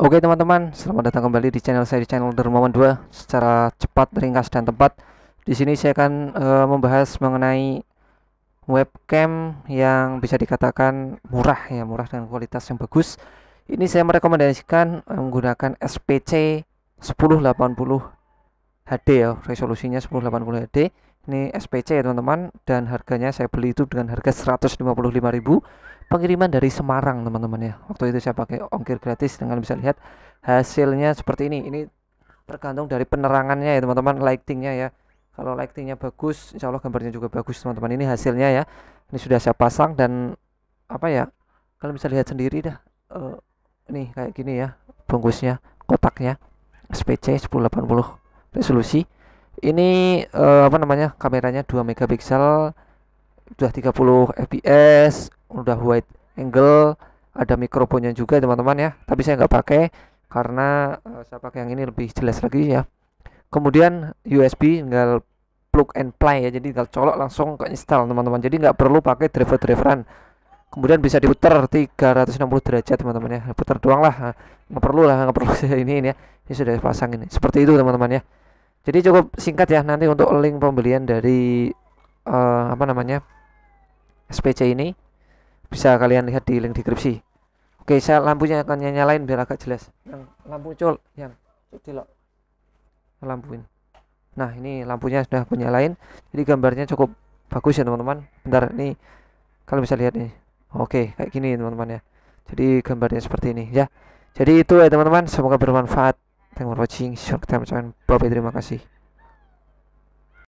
Oke teman-teman, selamat datang kembali di channel saya di channel Dermawan 2 secara cepat, ringkas dan tepat. Di sini saya akan uh, membahas mengenai webcam yang bisa dikatakan murah ya, murah dan kualitas yang bagus. Ini saya merekomendasikan menggunakan SPC 1080 HD ya resolusinya 1080 HD ini SPC ya teman-teman dan harganya saya beli itu dengan harga 155.000 pengiriman dari Semarang teman-teman ya waktu itu saya pakai ongkir gratis dengan bisa lihat hasilnya seperti ini ini tergantung dari penerangannya ya teman-teman lightingnya ya kalau lightingnya bagus insya Allah gambarnya juga bagus teman-teman ini hasilnya ya ini sudah saya pasang dan apa ya kalian bisa lihat sendiri dah uh, eh, nih kayak gini ya bungkusnya kotaknya SPC 1080 resolusi ini uh, apa namanya kameranya 2 megapiksel sudah 30 fps udah wide angle ada mikrofonnya juga teman-teman ya tapi saya nggak pakai karena uh, saya pakai yang ini lebih jelas lagi ya kemudian USB tinggal plug and play ya jadi tinggal colok langsung ke install teman-teman jadi nggak perlu pakai driver driveran kemudian bisa diputar 360 derajat teman-teman ya putar doang lah nggak perlu lah nggak perlu ini, ini ya ini ya sudah pasang ini seperti itu teman-teman ya jadi cukup singkat ya nanti untuk link pembelian dari uh, apa namanya SPC ini bisa kalian lihat di link deskripsi oke saya lampunya akan nyalain biar agak jelas yang lampu col yang cilok lampuin nah ini lampunya sudah aku nyalain jadi gambarnya cukup bagus ya teman-teman bentar ini kalau bisa lihat nih oke kayak gini teman-teman ya jadi gambarnya seperti ini ya jadi itu ya teman-teman semoga bermanfaat Thank you for watching. Short time, Bye bye. Terima kasih.